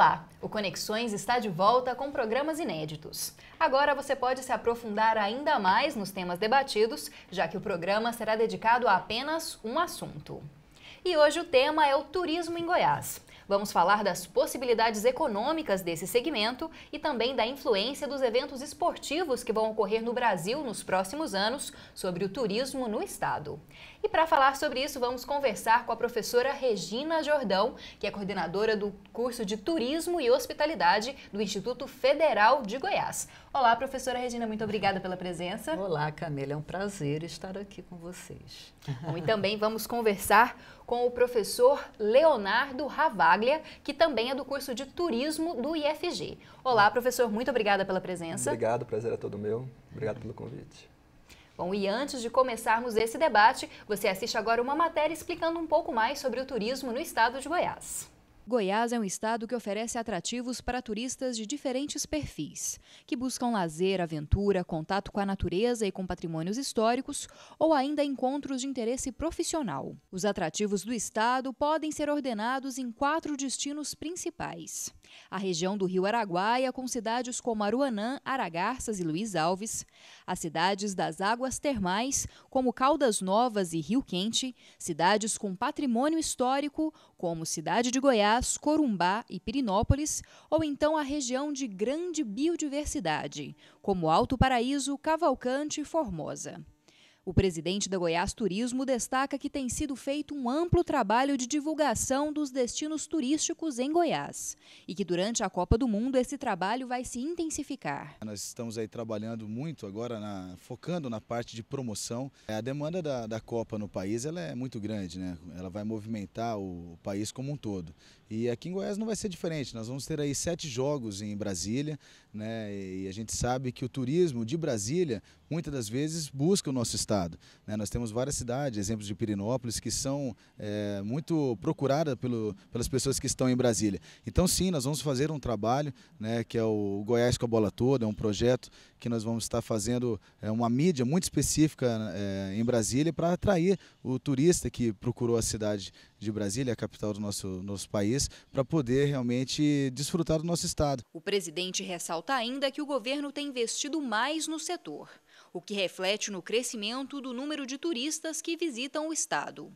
Olá! O Conexões está de volta com programas inéditos. Agora você pode se aprofundar ainda mais nos temas debatidos, já que o programa será dedicado a apenas um assunto. E hoje o tema é o turismo em Goiás. Vamos falar das possibilidades econômicas desse segmento e também da influência dos eventos esportivos que vão ocorrer no Brasil nos próximos anos sobre o turismo no estado. E para falar sobre isso, vamos conversar com a professora Regina Jordão, que é coordenadora do curso de Turismo e Hospitalidade do Instituto Federal de Goiás. Olá, professora Regina, muito obrigada pela presença. Olá, Camila, é um prazer estar aqui com vocês. Bom, e também vamos conversar com o professor Leonardo Ravaglia, que também é do curso de Turismo do IFG. Olá, professor, muito obrigada pela presença. Obrigado, prazer é todo meu. Obrigado pelo convite. Bom, e antes de começarmos esse debate, você assiste agora uma matéria explicando um pouco mais sobre o turismo no estado de Goiás. Goiás é um estado que oferece atrativos para turistas de diferentes perfis, que buscam lazer, aventura, contato com a natureza e com patrimônios históricos ou ainda encontros de interesse profissional. Os atrativos do estado podem ser ordenados em quatro destinos principais. A região do Rio Araguaia, com cidades como Aruanã, Aragarças e Luiz Alves, as cidades das águas termais, como Caldas Novas e Rio Quente, cidades com patrimônio histórico, como Cidade de Goiás, Corumbá e Pirinópolis, ou então a região de grande biodiversidade, como Alto Paraíso, Cavalcante e Formosa. O presidente da Goiás Turismo destaca que tem sido feito um amplo trabalho de divulgação dos destinos turísticos em Goiás e que durante a Copa do Mundo esse trabalho vai se intensificar. Nós estamos aí trabalhando muito agora, na, focando na parte de promoção. É, a demanda da, da Copa no país ela é muito grande, né? ela vai movimentar o país como um todo. E aqui em Goiás não vai ser diferente. Nós vamos ter aí sete jogos em Brasília, né? E a gente sabe que o turismo de Brasília muitas das vezes busca o nosso estado. Né? Nós temos várias cidades, exemplos de Pirinópolis, que são é, muito procuradas pelo, pelas pessoas que estão em Brasília. Então, sim, nós vamos fazer um trabalho, né? Que é o Goiás com a bola toda, é um projeto que nós vamos estar fazendo é, uma mídia muito específica é, em Brasília para atrair o turista que procurou a cidade de Brasília, a capital do nosso, nosso país, para poder realmente desfrutar do nosso estado. O presidente ressalta ainda que o governo tem investido mais no setor, o que reflete no crescimento do número de turistas que visitam o estado.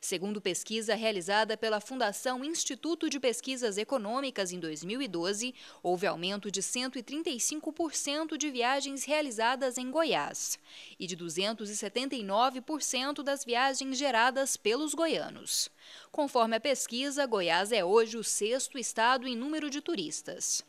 Segundo pesquisa realizada pela Fundação Instituto de Pesquisas Econômicas em 2012, houve aumento de 135% de viagens realizadas em Goiás e de 279% das viagens geradas pelos goianos. Conforme a pesquisa, Goiás é hoje o sexto estado em número de turistas.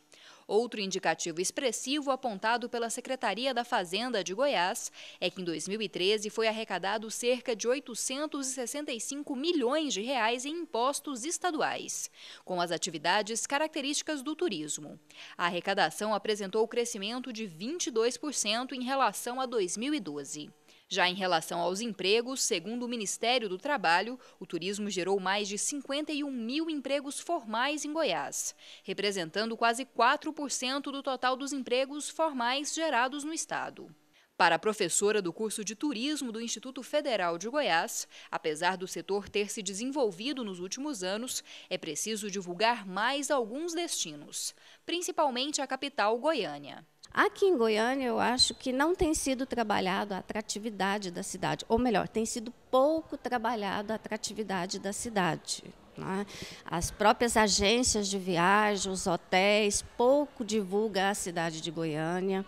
Outro indicativo expressivo apontado pela Secretaria da Fazenda de Goiás é que em 2013 foi arrecadado cerca de 865 milhões de reais em impostos estaduais, com as atividades características do turismo. A arrecadação apresentou crescimento de 22% em relação a 2012. Já em relação aos empregos, segundo o Ministério do Trabalho, o turismo gerou mais de 51 mil empregos formais em Goiás, representando quase 4% do total dos empregos formais gerados no estado. Para a professora do curso de turismo do Instituto Federal de Goiás, apesar do setor ter se desenvolvido nos últimos anos, é preciso divulgar mais alguns destinos, principalmente a capital Goiânia. Aqui em Goiânia, eu acho que não tem sido trabalhado a atratividade da cidade, ou melhor, tem sido pouco trabalhado a atratividade da cidade. Né? As próprias agências de viagem, os hotéis, pouco divulga a cidade de Goiânia.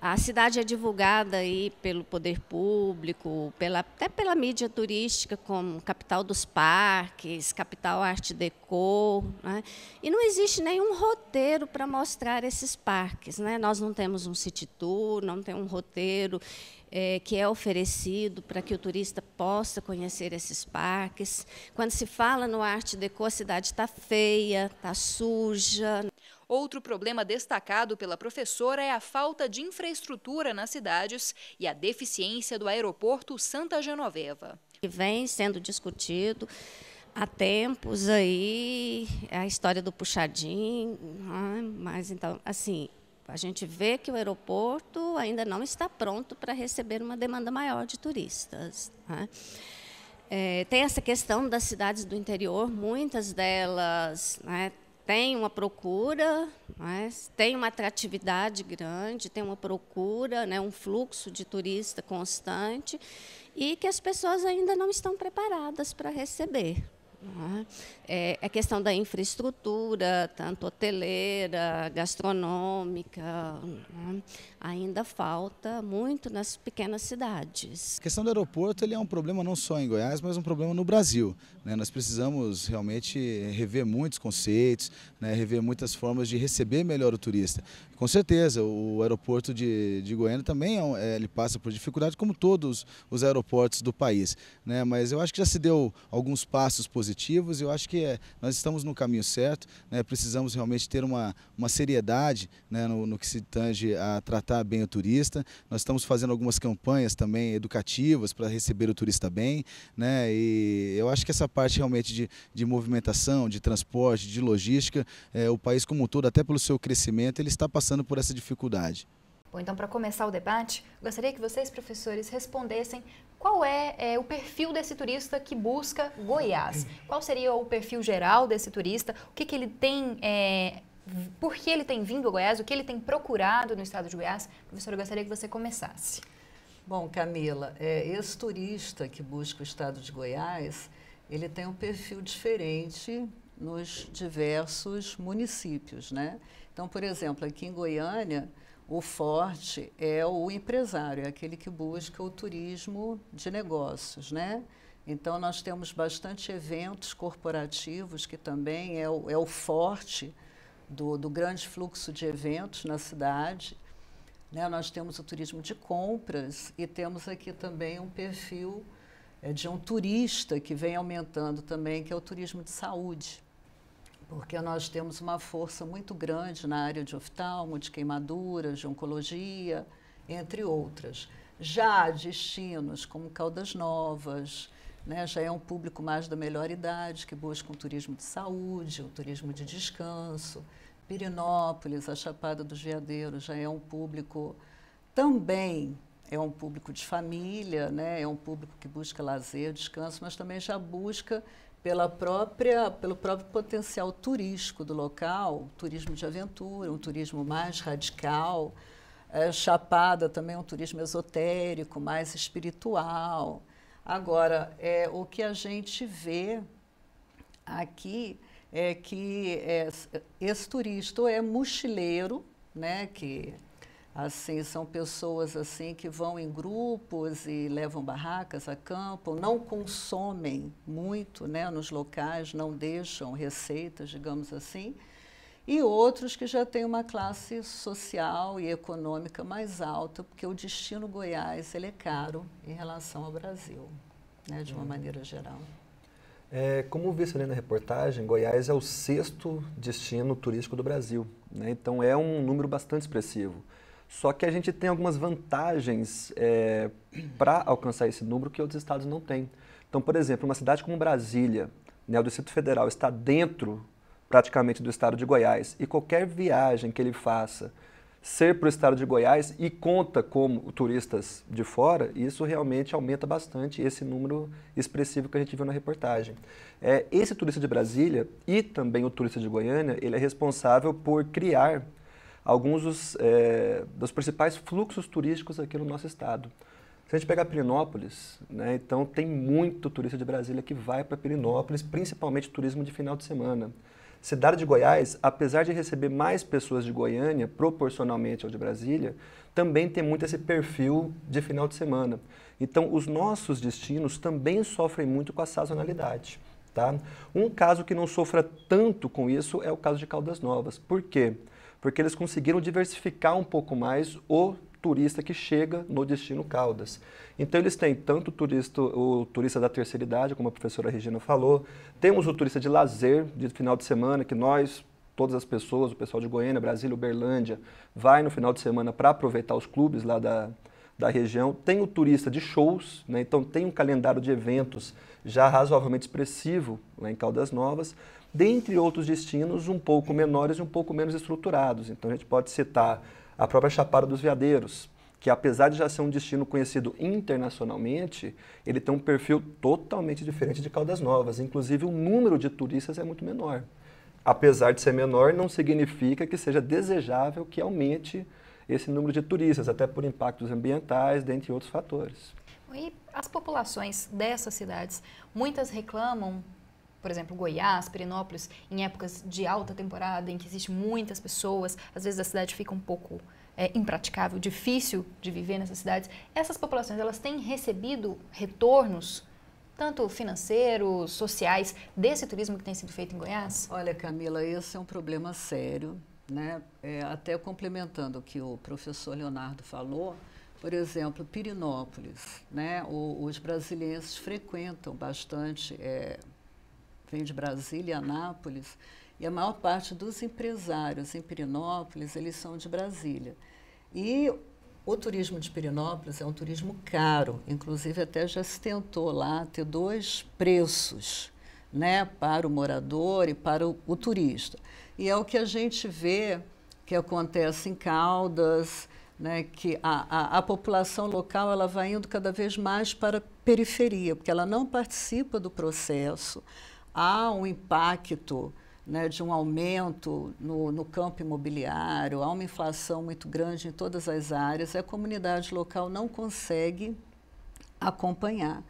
A cidade é divulgada aí pelo poder público, pela, até pela mídia turística, como capital dos parques, capital arte deco. Né? E não existe nenhum roteiro para mostrar esses parques. Né? Nós não temos um city tour, não tem um roteiro é, que é oferecido para que o turista possa conhecer esses parques. Quando se fala no arte deco, a cidade está feia, está suja. Outro problema destacado pela professora é a falta de infraestrutura nas cidades e a deficiência do aeroporto Santa Genoveva. Vem sendo discutido há tempos aí a história do puxadinho, né? mas então, assim, a gente vê que o aeroporto ainda não está pronto para receber uma demanda maior de turistas. Né? É, tem essa questão das cidades do interior, muitas delas né, tem uma procura, mas né, tem uma atratividade grande, tem uma procura, né, um fluxo de turista constante e que as pessoas ainda não estão preparadas para receber. Né? É, a é questão da infraestrutura, tanto hoteleira, gastronômica, né? ainda falta muito nas pequenas cidades. A questão do aeroporto ele é um problema não só em Goiás, mas um problema no Brasil. Né? Nós precisamos realmente rever muitos conceitos, né? rever muitas formas de receber melhor o turista. Com certeza, o aeroporto de, de Goiânia também é, é ele passa por dificuldade, como todos os aeroportos do país. Né? Mas eu acho que já se deu alguns passos positivos positivos. Eu acho que é, nós estamos no caminho certo, né? precisamos realmente ter uma, uma seriedade né? no, no, que se tange a tratar bem o turista. Nós estamos fazendo algumas campanhas também educativas para receber o turista bem. Né? E eu acho que essa parte realmente de, de movimentação, de transporte, de logística, é, o país como um todo, até pelo seu crescimento, ele está passando por essa dificuldade. Bom, então, para começar o debate, gostaria que vocês, professores, respondessem qual é, é, o perfil desse turista que busca Goiás? Qual seria o perfil geral desse turista? O que, que ele tem, é, por que ele tem vindo a Goiás? O que ele tem procurado no estado de Goiás? Professora, eu gostaria que você começasse. Bom, Camila, é, esse turista que busca o estado de Goiás, ele tem um perfil diferente nos diversos municípios, né? Então, por exemplo, aqui em Goiânia, o forte é o empresário, é aquele que busca o turismo de negócios, né? Então, nós temos bastante eventos corporativos, que também é o, é o forte do, do grande fluxo de eventos na cidade. Né? Nós temos o turismo de compras e temos aqui também um perfil é, de um turista que vem aumentando também, que é o turismo de saúde porque nós temos uma força muito grande na área de oftalmo, de queimaduras, de oncologia, entre outras. Já destinos como Caldas Novas, né, já é um público mais da melhor idade, que busca um turismo de saúde, um turismo de descanso. Pirinópolis, a Chapada dos Veadeiros, já é um público também é um público de família, né? é um público que busca lazer, descanso, mas também já busca pela própria, pelo próprio potencial turístico do local, turismo de aventura, um turismo mais radical. É, Chapada também é um turismo esotérico, mais espiritual. Agora, é, o que a gente vê aqui é que é, esse turista é mochileiro, né, que assim são pessoas assim que vão em grupos e levam barracas acampam não consomem muito né nos locais não deixam receitas digamos assim e outros que já têm uma classe social e econômica mais alta porque o destino Goiás ele é caro em relação ao Brasil né de uma hum. maneira geral é, como vi ali na reportagem, Goiás é o sexto destino turístico do Brasil. Né? Então é um número bastante expressivo. Só que a gente tem algumas vantagens é, eh, para alcançar esse número que outros estados não têm. Então, por exemplo, uma cidade como Brasília, né, o Distrito Federal está dentro praticamente do estado de Goiás e qualquer viagem que ele faça ser para o estado de Goiás e conta como turistas de fora, isso realmente aumenta bastante esse número expressivo que a gente viu na reportagem. É, esse turista de Brasília e também o turista de Goiânia, ele é responsável por criar alguns dos, é, dos principais fluxos turísticos aqui no nosso estado. Se a gente pegar Pirinópolis, né, então tem muito turista de Brasília que vai para Pirinópolis, principalmente turismo de final de semana. Cidade de Goiás, apesar de receber mais pessoas de Goiânia, proporcionalmente ao de Brasília, também tem muito esse perfil de final de semana. Então, os nossos destinos também sofrem muito com a sazonalidade. Tá? Um caso que não sofra tanto com isso é o caso de Caldas Novas. Por quê? Porque porque eles conseguiram diversificar um pouco mais o turista que chega no destino Caldas. Então eles têm tanto o turista, o turista da terceira idade, como a professora Regina falou, temos o turista de lazer de final de semana, que nós, todas as pessoas, o pessoal de Goiânia, Brasília, Uberlândia, vai no final de semana para aproveitar os clubes lá da, da região. Tem o turista de shows, né? então tem um calendário de eventos já razoavelmente expressivo lá em Caldas Novas dentre outros destinos um pouco menores e um pouco menos estruturados. Então a gente pode citar a própria Chapada dos Veadeiros, que apesar de já ser um destino conhecido internacionalmente, ele tem um perfil totalmente diferente de Caldas Novas. Inclusive o número de turistas é muito menor. Apesar de ser menor, não significa que seja desejável que aumente esse número de turistas, até por impactos ambientais, dentre outros fatores. E as populações dessas cidades, muitas reclamam por exemplo, Goiás, Perinópolis, em épocas de alta temporada, em que existe muitas pessoas, às vezes a cidade fica um pouco é, impraticável, difícil de viver nessas cidades. Essas populações, elas têm recebido retornos tanto financeiros, sociais, desse turismo que tem sido feito em Goiás? Olha, Camila, esse é um problema sério, né? É, até complementando o que o professor Leonardo falou, por exemplo, Pirinópolis, né? O, os brasileiros frequentam bastante é, vem de Brasília e Anápolis, e a maior parte dos empresários em Pirinópolis, eles são de Brasília. E o turismo de Pirinópolis é um turismo caro, inclusive até já se tentou lá ter dois preços, né, para o morador e para o, o turista. E é o que a gente vê que acontece em Caldas, né, que a, a, a, população local ela vai indo cada vez mais para a periferia, porque ela não participa do processo, há um impacto né, de um aumento no, no campo imobiliário, há uma inflação muito grande em todas as áreas, a comunidade local não consegue acompanhar.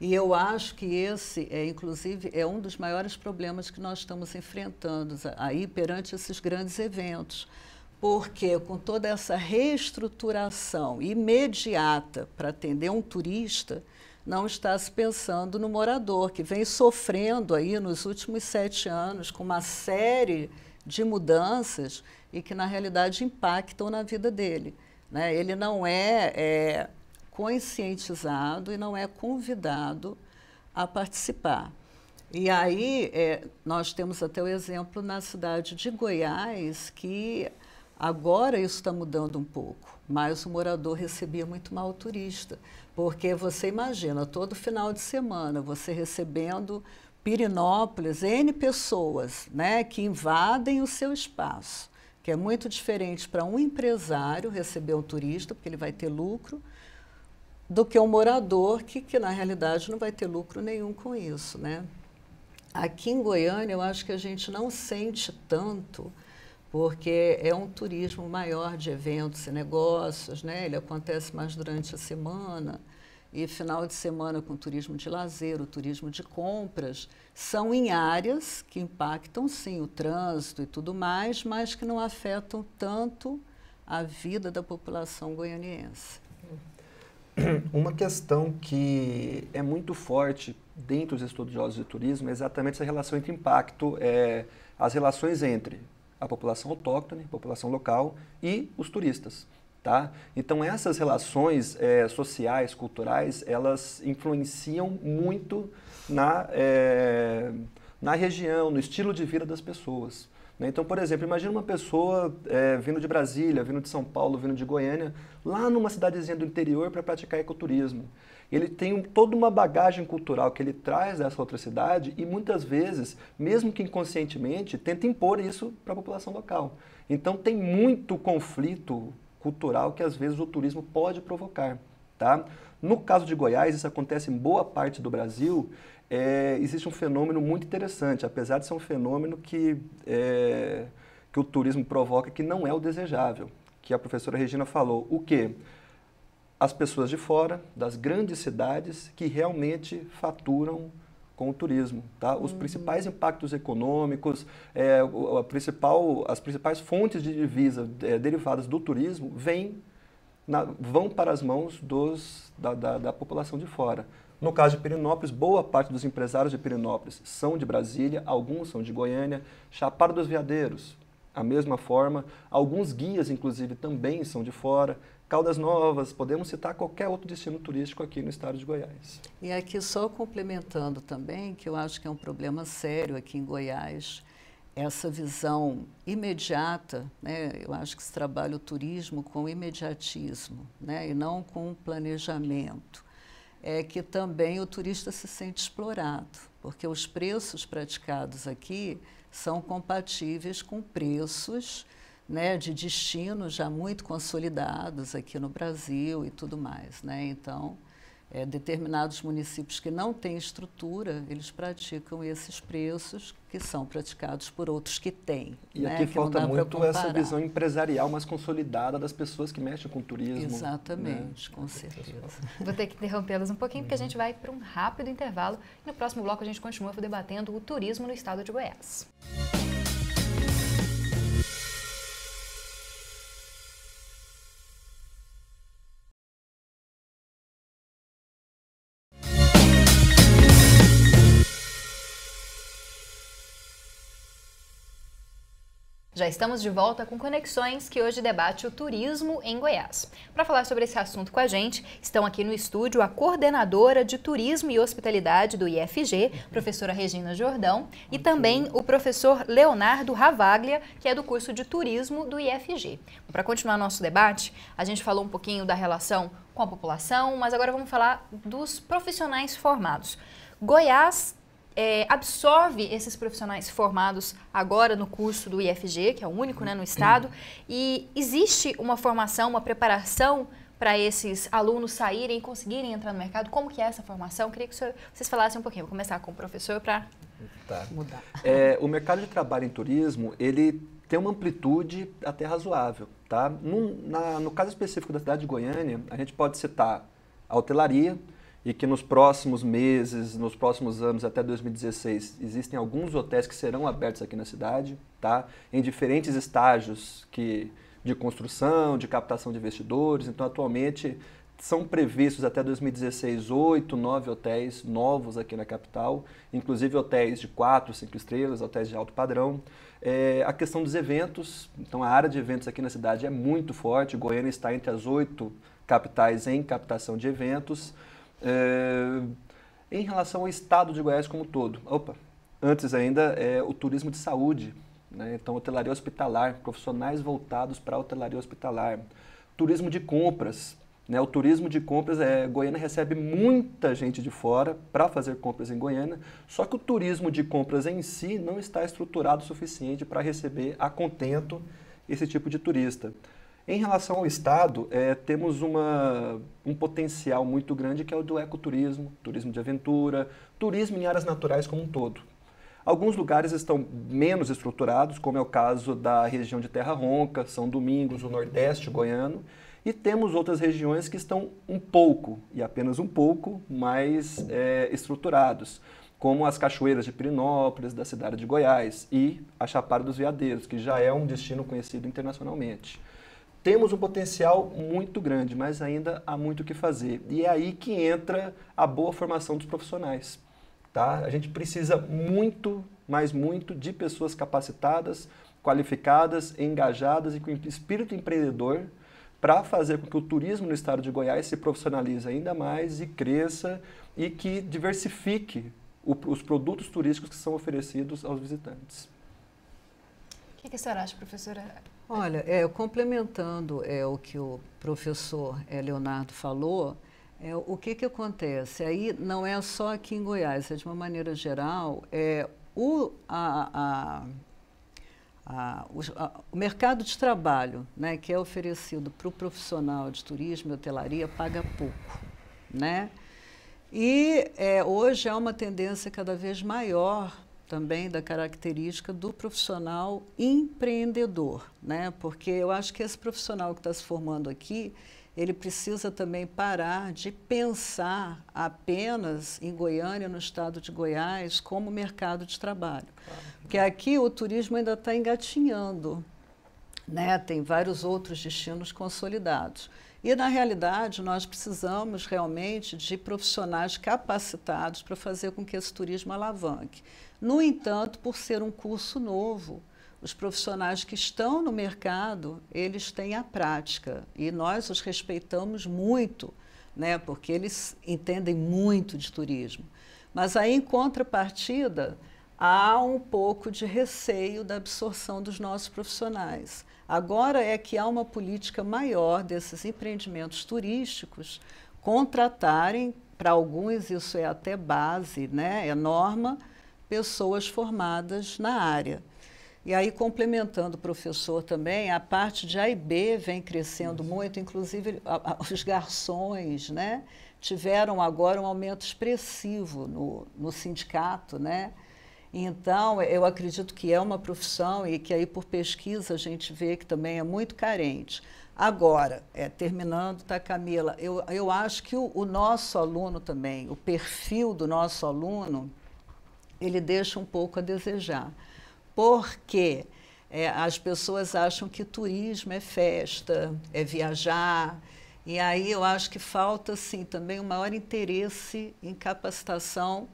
E eu acho que esse, é, inclusive, é um dos maiores problemas que nós estamos enfrentando aí perante esses grandes eventos. Porque com toda essa reestruturação imediata para atender um turista, não está se pensando no morador, que vem sofrendo aí nos últimos sete anos com uma série de mudanças e que, na realidade, impactam na vida dele. Né? Ele não é, é conscientizado e não é convidado a participar. E aí, é, nós temos até o exemplo na cidade de Goiás, que agora isso está mudando um pouco, mas o morador recebia muito mal o turista. Porque você imagina, todo final de semana, você recebendo Pirinópolis, N pessoas né, que invadem o seu espaço, que é muito diferente para um empresário receber um turista, porque ele vai ter lucro, do que um morador que, que na realidade não vai ter lucro nenhum com isso. Né? Aqui em Goiânia, eu acho que a gente não sente tanto porque é um turismo maior de eventos e negócios, né? ele acontece mais durante a semana e final de semana com turismo de lazer, o turismo de compras, são em áreas que impactam sim o trânsito e tudo mais, mas que não afetam tanto a vida da população goianiense. Uma questão que é muito forte dentro dos estudiosos de turismo é exatamente essa relação entre impacto, é, as relações entre a população autóctone, população local e os turistas. Tá? Então essas relações é, sociais, culturais, elas influenciam muito na, é, na região, no estilo de vida das pessoas. Né? Então, por exemplo, imagina uma pessoa é, vindo de Brasília, vindo de São Paulo, vindo de Goiânia, lá numa cidadezinha do interior para praticar ecoturismo. Ele tem um, toda uma bagagem cultural que ele traz dessa outra cidade e muitas vezes, mesmo que inconscientemente, tenta impor isso para a população local. Então tem muito conflito cultural que às vezes o turismo pode provocar. Tá? No caso de Goiás, isso acontece em boa parte do Brasil, é, existe um fenômeno muito interessante, apesar de ser um fenômeno que, é, que o turismo provoca que não é o desejável, que a professora Regina falou. O quê? as pessoas de fora, das grandes cidades, que realmente faturam com o turismo. Tá? Os uhum. principais impactos econômicos, é, a principal, as principais fontes de divisa é, derivadas do turismo vêm na, vão para as mãos dos, da, da, da população de fora. No caso de Pirinópolis, boa parte dos empresários de Pirinópolis são de Brasília, alguns são de Goiânia, Chapada dos Veadeiros, a mesma forma. Alguns guias, inclusive, também são de fora. Caldas Novas, podemos citar qualquer outro destino turístico aqui no estado de Goiás. E aqui só complementando também, que eu acho que é um problema sério aqui em Goiás, essa visão imediata, né? eu acho que se trabalha o turismo com imediatismo né? e não com planejamento, é que também o turista se sente explorado, porque os preços praticados aqui são compatíveis com preços né, de destinos já muito consolidados aqui no Brasil e tudo mais. Né? Então, é, determinados municípios que não têm estrutura, eles praticam esses preços que são praticados por outros que têm. E né? aqui que falta muito essa visão empresarial mais consolidada das pessoas que mexem com o turismo. Né? Exatamente, né? com certeza. Vou ter que interrompê-las um pouquinho, porque a gente vai para um rápido intervalo. E no próximo bloco a gente continua debatendo o turismo no estado de Goiás. Música Já estamos de volta com Conexões, que hoje debate o turismo em Goiás. Para falar sobre esse assunto com a gente, estão aqui no estúdio a coordenadora de Turismo e Hospitalidade do IFG, professora Regina Jordão, e também o professor Leonardo Ravaglia, que é do curso de Turismo do IFG. Para continuar nosso debate, a gente falou um pouquinho da relação com a população, mas agora vamos falar dos profissionais formados. Goiás é, absorve esses profissionais formados agora no curso do IFG, que é o único né, no estado, e existe uma formação, uma preparação para esses alunos saírem e conseguirem entrar no mercado? Como que é essa formação? Queria que senhor, vocês falassem um pouquinho. Vou começar com o professor para tá. mudar. É, o mercado de trabalho em turismo, ele tem uma amplitude até razoável. Tá? Num, na, no caso específico da cidade de Goiânia, a gente pode citar a hotelaria, e que nos próximos meses, nos próximos anos, até 2016, existem alguns hotéis que serão abertos aqui na cidade, tá? em diferentes estágios que, de construção, de captação de investidores. Então, atualmente, são previstos até 2016 oito, nove hotéis novos aqui na capital, inclusive hotéis de quatro, cinco estrelas, hotéis de alto padrão. É, a questão dos eventos, então a área de eventos aqui na cidade é muito forte. Goiânia está entre as oito capitais em captação de eventos. É, em relação ao estado de Goiás como todo, opa, antes ainda é o turismo de saúde, né? então hotelaria hospitalar, profissionais voltados para hotelaria hospitalar, turismo de compras, né? o turismo de compras, é, Goiânia recebe muita gente de fora para fazer compras em Goiânia, só que o turismo de compras em si não está estruturado o suficiente para receber a contento esse tipo de turista. Em relação ao Estado, é, temos uma, um potencial muito grande que é o do ecoturismo, turismo de aventura, turismo em áreas naturais como um todo. Alguns lugares estão menos estruturados, como é o caso da região de Terra Ronca, São Domingos, o Nordeste goiano, e temos outras regiões que estão um pouco, e apenas um pouco, mais é, estruturados, como as cachoeiras de Pirinópolis, da cidade de Goiás, e a Chapada dos Veadeiros, que já é um destino conhecido internacionalmente temos um potencial muito grande, mas ainda há muito o que fazer. E é aí que entra a boa formação dos profissionais. Tá? A gente precisa muito, mais muito, de pessoas capacitadas, qualificadas, engajadas e com espírito empreendedor para fazer com que o turismo no estado de Goiás se profissionalize ainda mais e cresça e que diversifique o, os produtos turísticos que são oferecidos aos visitantes. O que, que a senhora acha, professora? Olha, é, complementando é, o que o professor é, Leonardo falou, é, o que, que acontece? Aí não é só aqui em Goiás, é de uma maneira geral, é, o, a, a, a, o, o mercado de trabalho né, que é oferecido para o profissional de turismo e hotelaria paga pouco. Né? E é, hoje há uma tendência cada vez maior também da característica do profissional empreendedor, né? Porque eu acho que esse profissional que está se formando aqui, ele precisa também parar de pensar apenas em Goiânia, no estado de Goiás, como mercado de trabalho. Claro. Porque aqui o turismo ainda está engatinhando, né? Tem vários outros destinos consolidados. E, na realidade, nós precisamos realmente de profissionais capacitados para fazer com que esse turismo alavanque. No entanto, por ser um curso novo, os profissionais que estão no mercado, eles têm a prática e nós os respeitamos muito, né? porque eles entendem muito de turismo. Mas aí, em contrapartida, há um pouco de receio da absorção dos nossos profissionais. Agora é que há uma política maior desses empreendimentos turísticos contratarem, para alguns isso é até base, né, é norma, pessoas formadas na área. E aí, complementando o professor também, a parte de A e B vem crescendo uhum. muito, inclusive a, a, os garçons né, tiveram agora um aumento expressivo no, no sindicato, né? Então, eu acredito que é uma profissão e que aí por pesquisa a gente vê que também é muito carente. Agora, é, terminando, tá, Camila, eu, eu acho que o, o nosso aluno também, o perfil do nosso aluno, ele deixa um pouco a desejar. Porque é, as pessoas acham que turismo é festa, é viajar, e aí eu acho que falta, assim, também um maior interesse em capacitação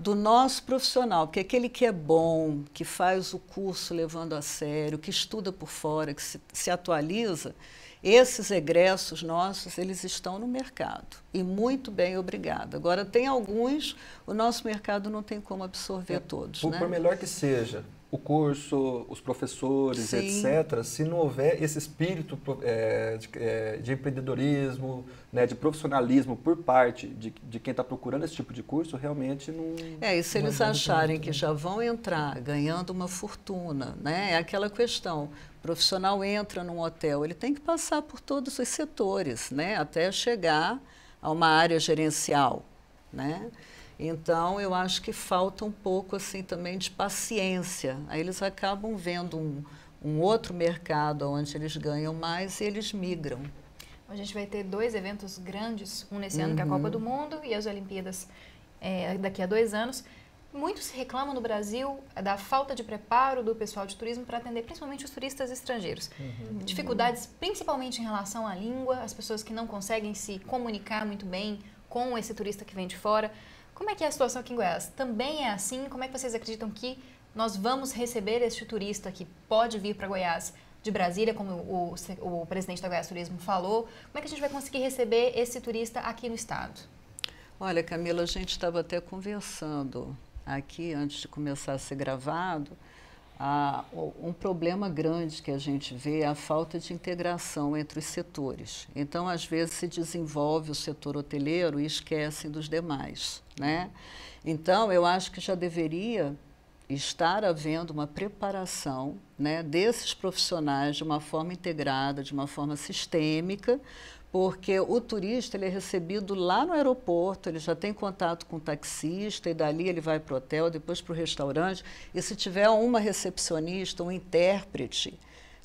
do nosso profissional, que é aquele que é bom, que faz o curso levando a sério, que estuda por fora, que se, se atualiza, esses egressos nossos, eles estão no mercado. E muito bem, obrigado. Agora, tem alguns, o nosso mercado não tem como absorver é, todos. Por, né? por melhor que seja, o curso, os professores, Sim. etc., se não houver esse espírito é, de, é, de, empreendedorismo, né, de profissionalismo por parte de, de quem está procurando esse tipo de curso, realmente não. É, e se eles acharem que já vão entrar ganhando uma fortuna, né? É aquela questão. O profissional entra num hotel, ele tem que passar por todos os setores, né? Até chegar a uma área gerencial, né? Então, eu acho que falta um pouco assim também de paciência. Aí eles acabam vendo um, um outro mercado onde eles ganham mais e eles migram. A gente vai ter dois eventos grandes, um nesse uhum. ano que é a Copa uhum. do Mundo e as Olimpíadas é, daqui a dois anos. Muitos reclamam no Brasil da falta de preparo do pessoal de turismo para atender principalmente os turistas estrangeiros. Uhum. Dificuldades principalmente em relação à língua, as pessoas que não conseguem se comunicar muito bem com esse turista que vem de fora. Como é que é a situação aqui em Goiás? Também é assim? Como é que vocês acreditam que nós vamos receber este turista que pode vir para Goiás de Brasília, como o, o, o, presidente da Goiás Turismo falou? Como é que a gente vai conseguir receber esse turista aqui no estado? Olha, Camila, a gente estava até conversando aqui antes de começar a ser gravado a, um problema grande que a gente vê é a falta de integração entre os setores. Então, às vezes, se desenvolve o setor hoteleiro e esquecem dos demais. Né? Então, eu acho que já deveria estar havendo uma preparação né, desses profissionais de uma forma integrada, de uma forma sistêmica, porque o turista ele é recebido lá no aeroporto, ele já tem contato com o taxista e dali ele vai para o hotel, depois para o restaurante. E se tiver uma recepcionista, um intérprete,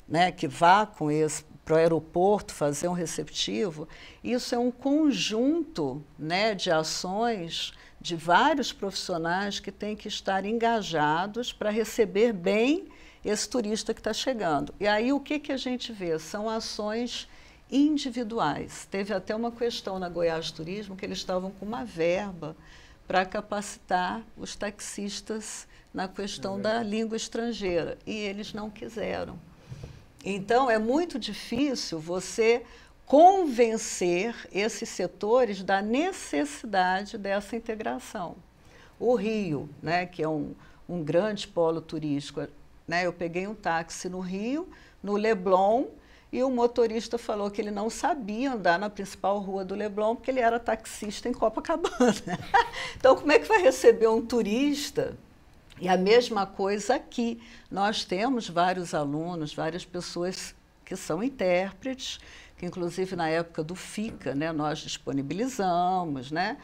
né, que vá com esse para o aeroporto fazer um receptivo, isso é um conjunto né, de ações de vários profissionais que têm que estar engajados para receber bem esse turista que está chegando. E aí o que, que a gente vê? São ações individuais. Teve até uma questão na Goiás Turismo que eles estavam com uma verba para capacitar os taxistas na questão é. da língua estrangeira e eles não quiseram. Então é muito difícil você convencer esses setores da necessidade dessa integração. O Rio, né, que é um, um grande polo turístico, né, eu peguei um táxi no Rio, no Leblon, e o motorista falou que ele não sabia andar na principal rua do Leblon porque ele era taxista em Copacabana. então, como é que vai receber um turista? E a mesma coisa aqui. Nós temos vários alunos, várias pessoas que são intérpretes, que inclusive na época do FICA, né, nós disponibilizamos, né?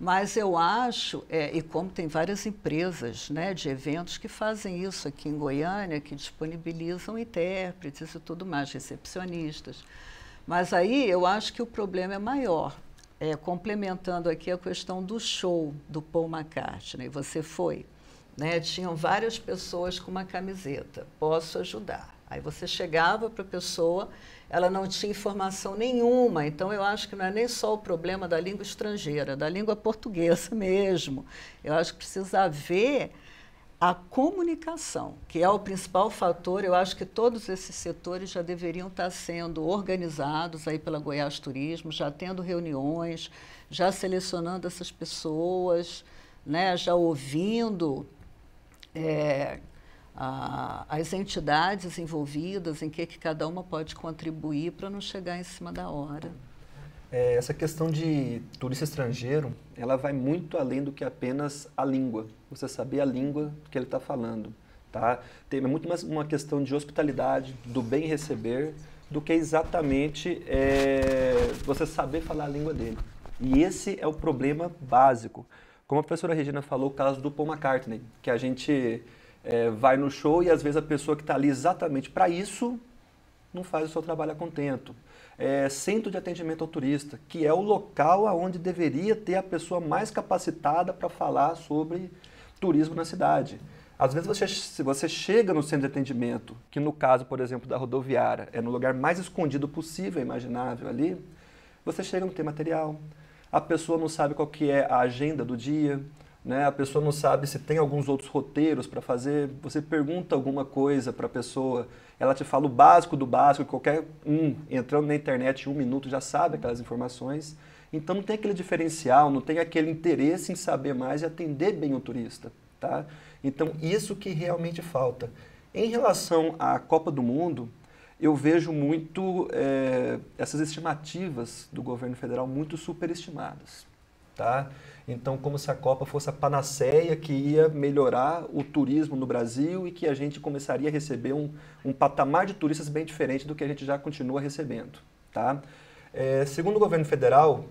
Mas eu acho, é, e como tem várias empresas né, de eventos que fazem isso aqui em Goiânia, que disponibilizam intérpretes e tudo mais, recepcionistas. Mas aí eu acho que o problema é maior. É, complementando aqui a questão do show do Paul McCartney, você foi. Né, tinham várias pessoas com uma camiseta, posso ajudar. Aí você chegava para a pessoa ela não tinha informação nenhuma. Então, eu acho que não é nem só o problema da língua estrangeira, da língua portuguesa mesmo. Eu acho que precisa haver a comunicação, que é o principal fator. Eu acho que todos esses setores já deveriam estar sendo organizados aí pela Goiás Turismo, já tendo reuniões, já selecionando essas pessoas, né, já ouvindo. É, as entidades envolvidas, em que, que cada uma pode contribuir para não chegar em cima da hora. É, essa questão de turista estrangeiro, ela vai muito além do que apenas a língua. Você saber a língua que ele está falando, tá? Tem é muito mais uma questão de hospitalidade, do bem receber, do que exatamente é, você saber falar a língua dele. E esse é o problema básico. Como a professora Regina falou, o caso do Paul McCartney, que a gente é, vai no show e às vezes a pessoa que está ali exatamente para isso não faz o seu trabalho a contento. É, centro de atendimento ao turista, que é o local onde deveria ter a pessoa mais capacitada para falar sobre turismo na cidade. Às vezes, você, se você chega no centro de atendimento, que no caso, por exemplo, da rodoviária, é no lugar mais escondido possível, imaginável ali, você chega não tem material, a pessoa não sabe qual que é a agenda do dia, né? A pessoa não sabe se tem alguns outros roteiros para fazer. Você pergunta alguma coisa para a pessoa, ela te fala o básico do básico. Qualquer um entrando na internet em um minuto já sabe aquelas informações. Então não tem aquele diferencial, não tem aquele interesse em saber mais e atender bem o turista, tá? Então isso que realmente falta. Em relação à Copa do Mundo, eu vejo muito é, essas estimativas do governo federal muito superestimadas. Tá? Então, como se a Copa fosse a panaceia que ia melhorar o turismo no Brasil e que a gente começaria a receber um, um patamar de turistas bem diferente do que a gente já continua recebendo. Tá? É, segundo o governo federal,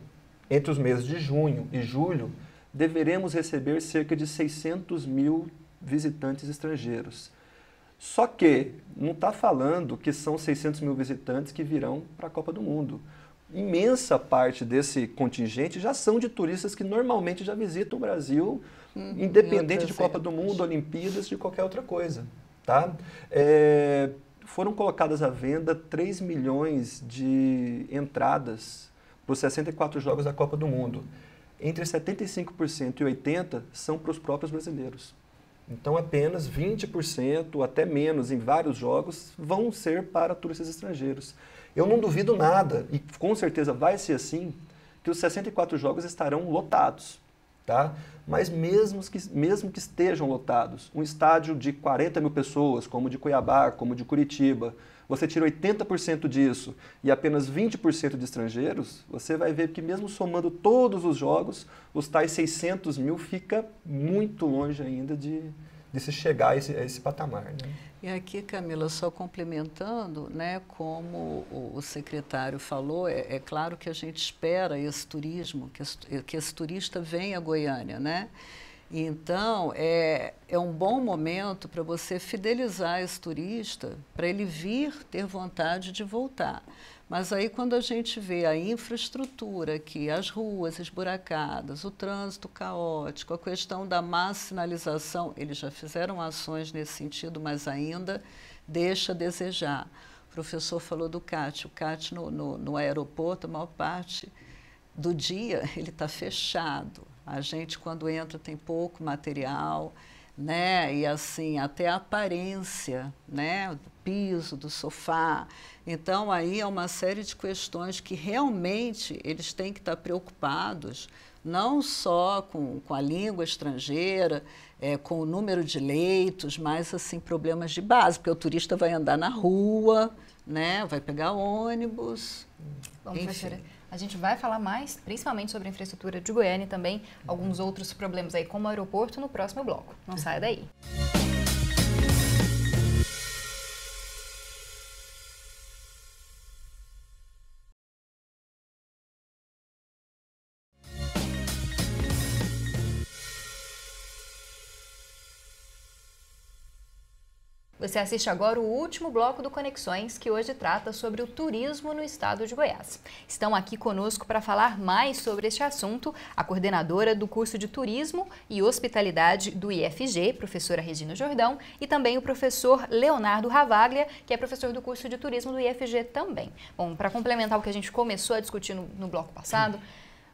entre os meses de junho e julho, deveremos receber cerca de 600 mil visitantes estrangeiros. Só que não está falando que são 600 mil visitantes que virão para a Copa do Mundo imensa parte desse contingente já são de turistas que normalmente já visitam o Brasil, uhum, independente de Copa do Mundo, Olimpíadas, de qualquer outra coisa. Tá? É, foram colocadas à venda 3 milhões de entradas para os 64 jogos da Copa do Mundo. Entre 75% e 80% são para os próprios brasileiros. Então, apenas 20% até menos em vários jogos vão ser para turistas estrangeiros. Eu não duvido nada, e com certeza vai ser assim, que os 64 jogos estarão lotados. Tá? Mas mesmo que, mesmo que estejam lotados, um estádio de 40 mil pessoas, como o de Cuiabá, como o de Curitiba, você tira 80% disso e apenas 20% de estrangeiros, você vai ver que mesmo somando todos os jogos, os tais 600 mil fica muito longe ainda de, de se chegar a esse, a esse patamar. Né? E aqui, Camila, só complementando, né, como o, secretário falou, é, é claro que a gente espera esse turismo, que esse, que esse turista venha a Goiânia, né? Então, é, é um bom momento para você fidelizar esse turista, para ele vir ter vontade de voltar. Mas aí quando a gente vê a infraestrutura aqui, as ruas esburacadas, o trânsito caótico, a questão da má sinalização, eles já fizeram ações nesse sentido, mas ainda deixa a desejar. O professor falou do CAT. O CAT no, no, no aeroporto, a maior parte do dia, ele está fechado. A gente, quando entra, tem pouco material né? E assim, até a aparência, né? Do piso, do sofá. Então, aí é uma série de questões que realmente eles têm que estar preocupados, não só com, com a língua estrangeira, é, com o número de leitos, mas assim, problemas de base, porque o turista vai andar na rua, né? Vai pegar ônibus. Vamos, Enfim. A gente vai falar mais, principalmente sobre a infraestrutura de Goiânia e também alguns outros problemas aí, como o aeroporto, no próximo bloco. Não saia daí. Você assiste agora o último bloco do Conexões, que hoje trata sobre o turismo no estado de Goiás. Estão aqui conosco para falar mais sobre este assunto a coordenadora do curso de Turismo e Hospitalidade do IFG, professora Regina Jordão, e também o professor Leonardo Ravaglia, que é professor do curso de Turismo do IFG também. Bom, para complementar o que a gente começou a discutir no, no bloco passado.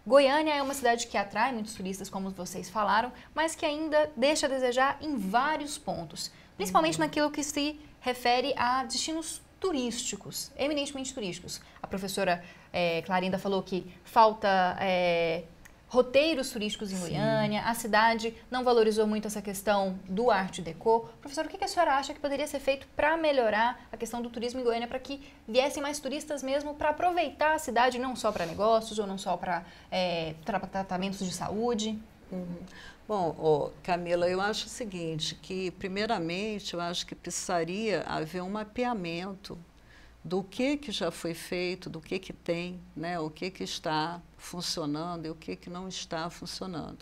Goiânia é uma cidade que atrai muitos turistas, como vocês falaram, mas que ainda deixa a desejar em vários pontos principalmente naquilo que se refere a destinos turísticos, eminentemente turísticos. A professora é, Clarinda falou que falta é, roteiros turísticos em Goiânia, a cidade não valorizou muito essa questão do arte deco. Professor, o que a senhora acha que poderia ser feito para melhorar a questão do turismo em Goiânia, para que viessem mais turistas mesmo para aproveitar a cidade, não só para negócios ou não só para é, eh, tratamentos de saúde? Uhum. Bom, oh, Camila, eu acho o seguinte, que primeiramente eu acho que precisaria haver um mapeamento do que, que já foi feito, do que, que tem, né, o que, que está funcionando e o que, que não está funcionando.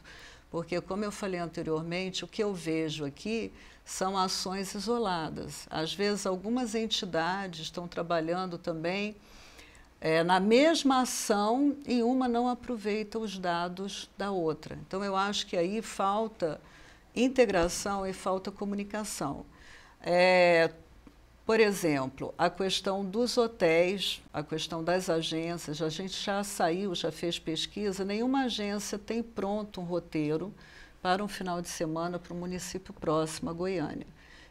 Porque, como eu falei anteriormente, o que eu vejo aqui são ações isoladas. Às vezes, algumas entidades estão trabalhando também é, na mesma ação e uma não aproveita os dados da outra. Então, eu acho que aí falta integração e falta comunicação. É, por exemplo, a questão dos hotéis, a questão das agências, a gente já saiu, já fez pesquisa, nenhuma agência tem pronto um roteiro para um final de semana para o um município próximo a Goiânia.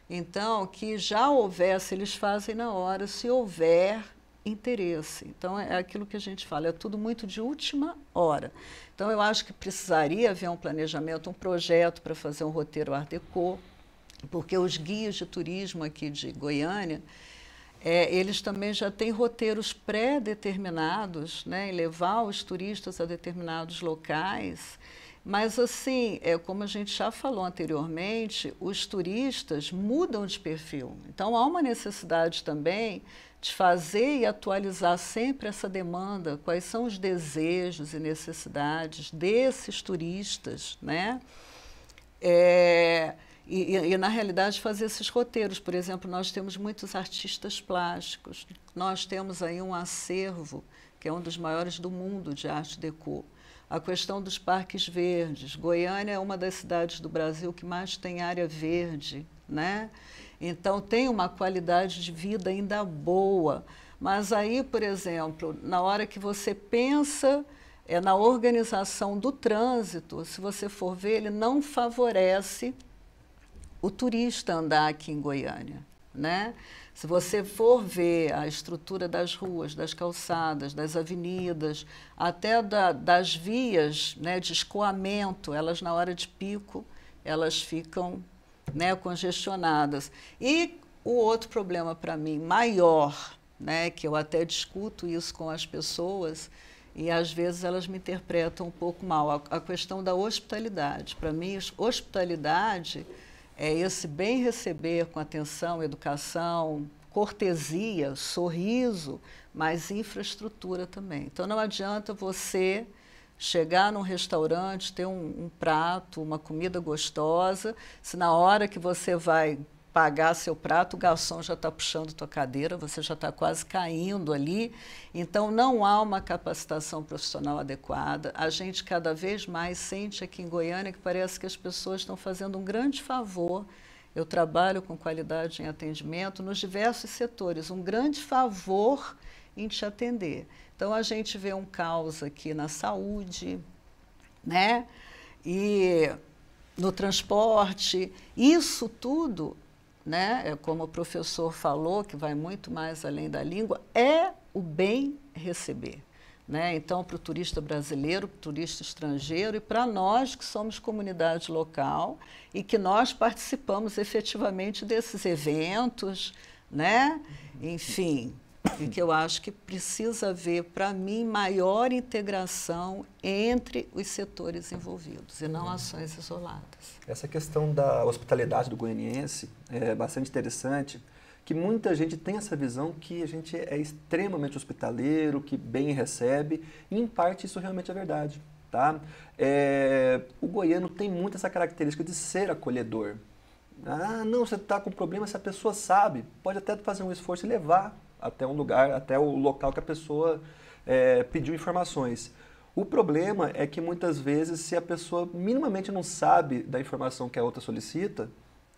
Então, que já houvesse, eles fazem na hora, se houver interesse. Então, é aquilo que a gente fala, é tudo muito de última hora. Então, eu acho que precisaria haver um planejamento, um projeto para fazer um roteiro Art Deco, porque os guias de turismo aqui de Goiânia, é, eles também já têm roteiros pré-determinados, né, em levar os turistas a determinados locais. Mas, assim, é, como a gente já falou anteriormente, os turistas mudam de perfil. Então, há uma necessidade também de fazer e atualizar sempre essa demanda, quais são os desejos e necessidades desses turistas, né? É, e, e, na realidade, fazer esses roteiros. Por exemplo, nós temos muitos artistas plásticos, nós temos aí um acervo, que é um dos maiores do mundo de arte deco. A questão dos parques verdes. Goiânia é uma das cidades do Brasil que mais tem área verde, né? Então tem uma qualidade de vida ainda boa. Mas aí, por exemplo, na hora que você pensa é na organização do trânsito, se você for ver, ele não favorece o turista andar aqui em Goiânia, né? Se você for ver a estrutura das ruas, das calçadas, das avenidas, até da, das vias né, de escoamento, elas na hora de pico, elas ficam né, congestionadas. E o outro problema para mim maior, né, que eu até discuto isso com as pessoas, e às vezes elas me interpretam um pouco mal, a, a questão da hospitalidade. Para mim, hospitalidade é esse bem receber com atenção, educação, cortesia, sorriso, mas infraestrutura também. Então não adianta você chegar num restaurante, ter um, um prato, uma comida gostosa, se na hora que você vai pagar seu prato, o garçom já está puxando tua cadeira, você já está quase caindo ali. Então, não há uma capacitação profissional adequada. A gente cada vez mais sente aqui em Goiânia que parece que as pessoas estão fazendo um grande favor. Eu trabalho com qualidade em atendimento nos diversos setores, um grande favor em te atender. Então, a gente vê um caos aqui na saúde, né? E no transporte, isso tudo né, é como o professor falou, que vai muito mais além da língua, é o bem receber. Né? Então, para o turista brasileiro, para o turista estrangeiro e para nós que somos comunidade local e que nós participamos efetivamente desses eventos, né? Uhum. enfim, e que eu acho que precisa haver, para mim, maior integração entre os setores envolvidos e não uhum. ações isoladas. Essa questão da hospitalidade do goianiense é bastante interessante, que muita gente tem essa visão que a gente é extremamente hospitaleiro, que bem recebe, e em parte isso realmente é verdade. Tá? É, o goiano tem muito essa característica de ser acolhedor. Ah, não, você está com problema, se a pessoa sabe, pode até fazer um esforço e levar até um lugar, até o local que a pessoa é, pediu informações. O problema é que muitas vezes, se a pessoa minimamente não sabe da informação que a outra solicita,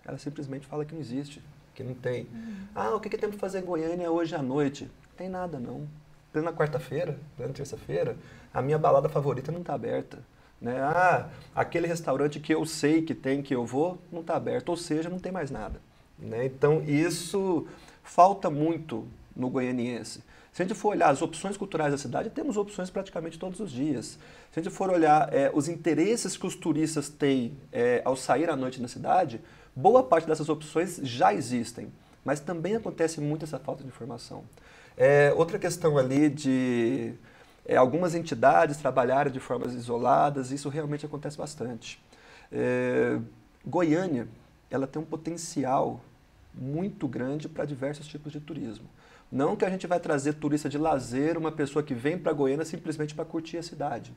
ela simplesmente fala que não existe, que não tem. Uhum. Ah, o que, que tem para fazer em Goiânia hoje à noite? Não tem nada, não. Plena quarta-feira, plena terça-feira, a minha balada favorita não está aberta. Né? Ah, aquele restaurante que eu sei que tem, que eu vou, não está aberto, ou seja, não tem mais nada. Né? Então, isso falta muito no goianiense. Se a gente for olhar as opções culturais da cidade, temos opções praticamente todos os dias. Se a gente for olhar é, os interesses que os turistas têm é, ao sair à noite na cidade, boa parte dessas opções já existem. Mas também acontece muito essa falta de informação. É, outra questão ali de algumas entidades trabalharem de formas isoladas, isso realmente acontece bastante. Goiânia, ela tem um potencial muito grande para diversos tipos de turismo. Não que a gente vai trazer turista de lazer, uma pessoa que vem para Goiânia simplesmente para curtir a cidade.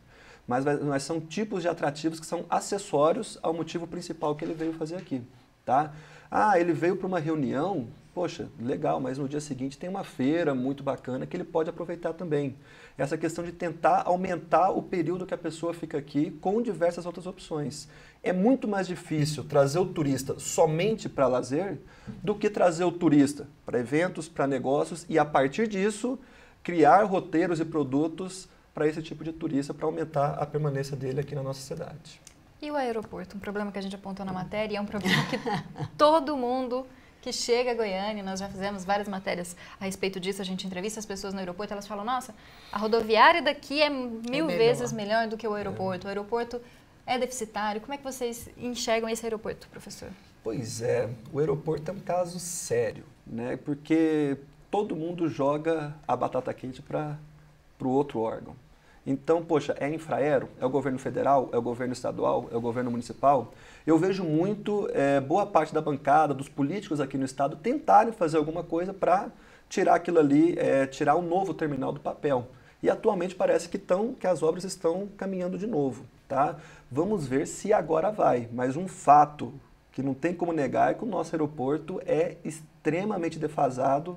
Mas, mas são tipos de atrativos que são acessórios ao motivo principal que ele veio fazer aqui. Tá? Ah, ele veio para uma reunião, Poxa, legal, mas no dia seguinte tem uma feira muito bacana que ele pode aproveitar também. Essa questão de tentar aumentar o período que a pessoa fica aqui com diversas outras opções. É muito mais difícil trazer o turista somente para lazer do que trazer o turista para eventos, para negócios e a partir disso criar roteiros e produtos para esse tipo de turista para aumentar a permanência dele aqui na nossa cidade. E o aeroporto, um problema que a gente apontou na matéria, é um problema que todo mundo que chega a Goiânia. Nós já fizemos várias matérias a respeito disso. A gente entrevista as pessoas no aeroporto, elas falam: nossa, a rodoviária daqui é mil é vezes melhor do que o é. aeroporto. É. O aeroporto é deficitário. Como é que vocês enxergam esse aeroporto, professor? Pois é, o aeroporto é um caso sério, né? Porque todo mundo joga a batata quente para o outro órgão. Então, poxa, é infraero? É o governo federal? É o governo estadual? É o governo municipal? Eu vejo muito é, boa parte da bancada, dos políticos aqui no estado, tentarem fazer alguma coisa para tirar aquilo ali, é, tirar o um novo terminal do papel. E atualmente parece que, tão, que as obras estão caminhando de novo. Tá? Vamos ver se agora vai, mas um fato que não tem como negar é que o nosso aeroporto é extremamente defasado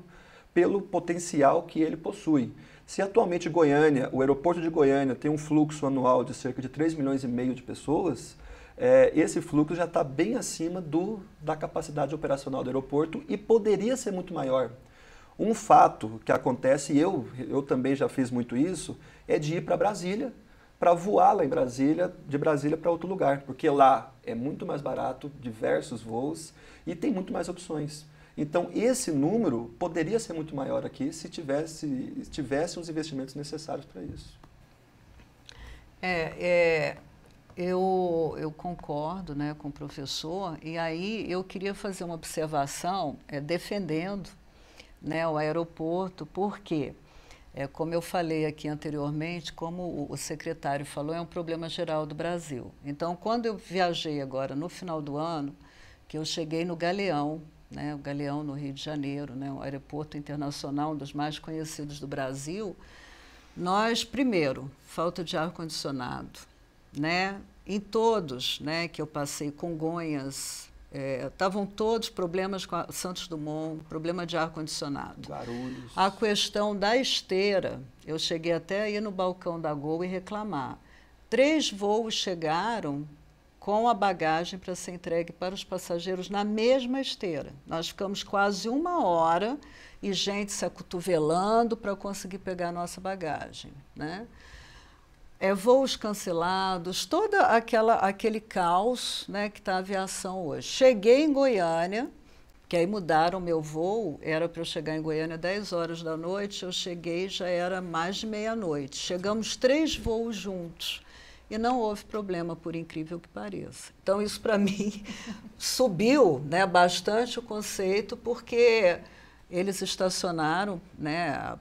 pelo potencial que ele possui. Se atualmente Goiânia, o aeroporto de Goiânia tem um fluxo anual de cerca de 3 milhões e meio de pessoas, é, esse fluxo já está bem acima do, da capacidade operacional do aeroporto e poderia ser muito maior. Um fato que acontece, e eu, eu também já fiz muito isso, é de ir para Brasília, para voar lá em Brasília, de Brasília para outro lugar, porque lá é muito mais barato, diversos voos e tem muito mais opções. Então, esse número poderia ser muito maior aqui se tivesse, tivesse os investimentos necessários para isso. É, é, eu, eu concordo né, com o professor, e aí eu queria fazer uma observação é, defendendo né, o aeroporto, porque, é, como eu falei aqui anteriormente, como o, o secretário falou, é um problema geral do Brasil. Então, quando eu viajei agora no final do ano, que eu cheguei no Galeão, né, o Galeão no Rio de Janeiro, né, um aeroporto internacional, um dos mais conhecidos do Brasil, nós, primeiro, falta de ar-condicionado. Né? Em todos né, que eu passei, Congonhas, estavam é, todos problemas com a Santos Dumont, problema de ar-condicionado. Guarulhos. A questão da esteira, eu cheguei até aí no balcão da Gol e reclamar. Três voos chegaram com a bagagem para ser entregue para os passageiros na mesma esteira. Nós ficamos quase uma hora e gente se acotovelando para conseguir pegar a nossa bagagem. Né? É, voos cancelados, todo aquela, aquele caos né, que está a aviação hoje. Cheguei em Goiânia, que aí mudaram meu voo, era para eu chegar em Goiânia 10 horas da noite, eu cheguei já era mais de meia-noite. Chegamos três voos juntos e não houve problema, por incrível que pareça. Então, isso para mim subiu né, bastante o conceito, porque eles estacionaram né,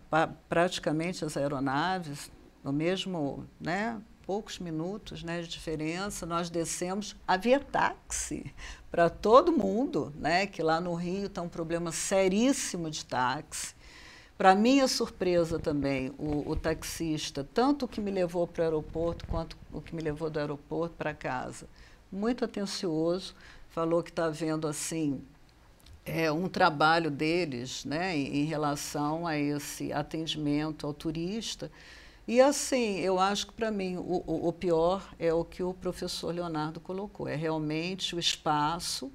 praticamente as aeronaves no mesmo né, poucos minutos né, de diferença, nós descemos, havia táxi para todo mundo, né, que lá no Rio está um problema seríssimo de táxi. Para minha surpresa também, o, o, taxista, tanto o que me levou para o aeroporto quanto o que me levou do aeroporto para casa, muito atencioso, falou que está vendo assim é, um trabalho deles, né, em, em relação a esse atendimento ao turista. E assim, eu acho que para mim o, o, o pior é o que o professor Leonardo colocou, é realmente o espaço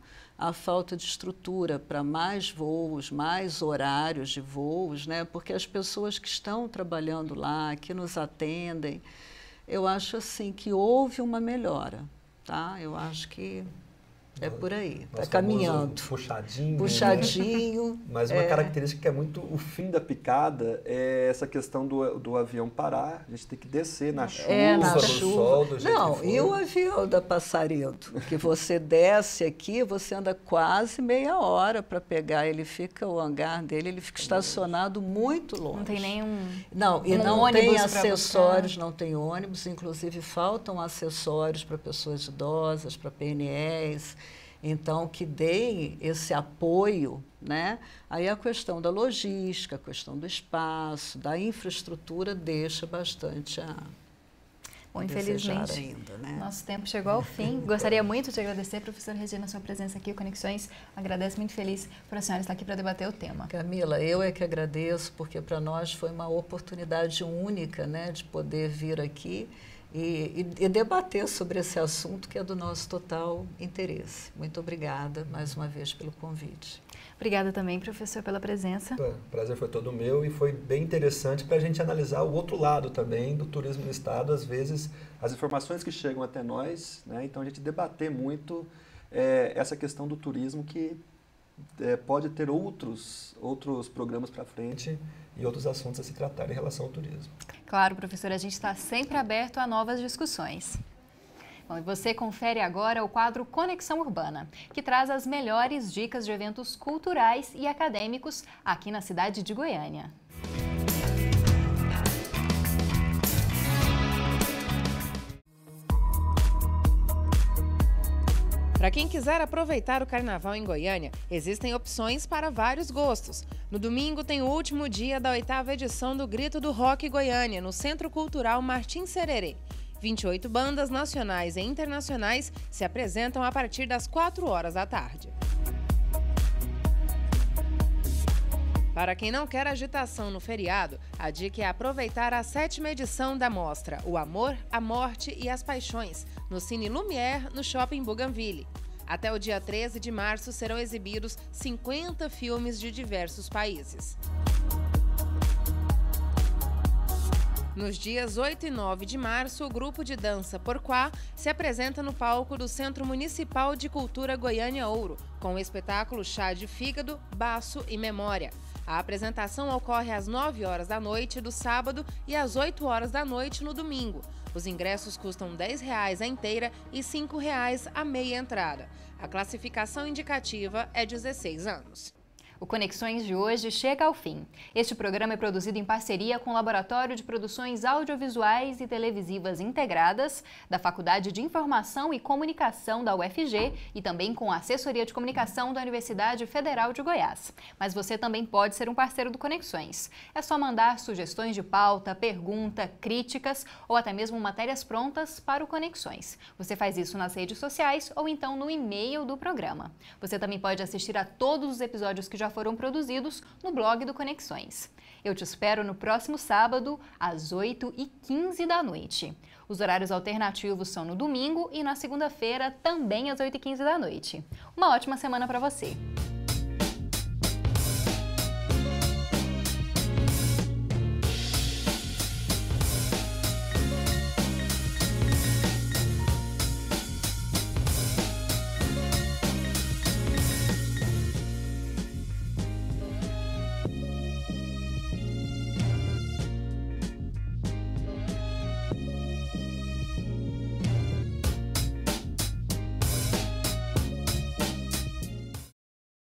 a falta de estrutura para mais voos, mais horários de voos, né? porque as pessoas que estão trabalhando lá, que nos atendem, eu acho assim que houve uma melhora. Tá? Eu acho que é por aí, está caminhando. Puxadinho. Né? Puxadinho. Né? Mas uma é... característica que é muito o fim da picada é essa questão do, do avião parar, a gente tem que descer na é, chuva, é, na chuva. sol, do jeito Não, e o avião da Passaredo, que você desce aqui, você anda quase meia hora para pegar, ele fica, o hangar dele, ele fica estacionado muito longe. Não tem nenhum Não, e um não tem acessórios, não tem ônibus, inclusive faltam acessórios para pessoas idosas, para PNEs, então, que deem esse apoio. Né? Aí a questão da logística, a questão do espaço, da infraestrutura deixa bastante a, Bom, infelizmente, ainda, né? nosso tempo chegou ao fim. Gostaria muito de agradecer, professora Regina, a sua presença aqui, o Conexões. Agradeço muito feliz por a senhora estar aqui para debater o tema. Camila, eu é que agradeço, porque para nós foi uma oportunidade única né, de poder vir aqui e, e, e debater sobre esse assunto que é do nosso total interesse. Muito obrigada mais uma vez pelo convite. Obrigada também, professor, pela presença. O prazer foi todo meu e foi bem interessante para a gente analisar o outro lado também do turismo no Estado. Às vezes, as informações que chegam até nós, né? então a gente debater muito é, essa questão do turismo que é, pode ter outros, outros programas para frente e outros assuntos a se tratar em relação ao turismo. Claro, professor, a gente está sempre aberto a novas discussões. Bom, e você confere agora o quadro Conexão Urbana, que traz as melhores dicas de eventos culturais e acadêmicos aqui na cidade de Goiânia. Para quem quiser aproveitar o carnaval em Goiânia, existem opções para vários gostos. No domingo tem o último dia da oitava edição do Grito do Rock Goiânia, no Centro Cultural Martim Sererê. 28 bandas nacionais e internacionais se apresentam a partir das 4 horas da tarde. Para quem não quer agitação no feriado, a dica é aproveitar a sétima edição da mostra O Amor, a Morte e as Paixões, no Cine Lumière, no Shopping Bougainville. Até o dia 13 de março serão exibidos 50 filmes de diversos países. Nos dias 8 e 9 de março, o grupo de dança Porquá se apresenta no palco do Centro Municipal de Cultura Goiânia Ouro, com o espetáculo Chá de Fígado, Baço e Memória. A apresentação ocorre às 9 horas da noite do sábado e às 8 horas da noite no domingo. Os ingressos custam R$ 10,00 a inteira e R$ 5,00 a meia entrada. A classificação indicativa é 16 anos. O Conexões de hoje chega ao fim. Este programa é produzido em parceria com o Laboratório de Produções Audiovisuais e Televisivas Integradas da Faculdade de Informação e Comunicação da UFG e também com a Assessoria de Comunicação da Universidade Federal de Goiás. Mas você também pode ser um parceiro do Conexões. É só mandar sugestões de pauta, pergunta, críticas ou até mesmo matérias prontas para o Conexões. Você faz isso nas redes sociais ou então no e-mail do programa. Você também pode assistir a todos os episódios que já foram produzidos no blog do Conexões. Eu te espero no próximo sábado, às 8h15 da noite. Os horários alternativos são no domingo e na segunda-feira, também às 8h15 da noite. Uma ótima semana para você!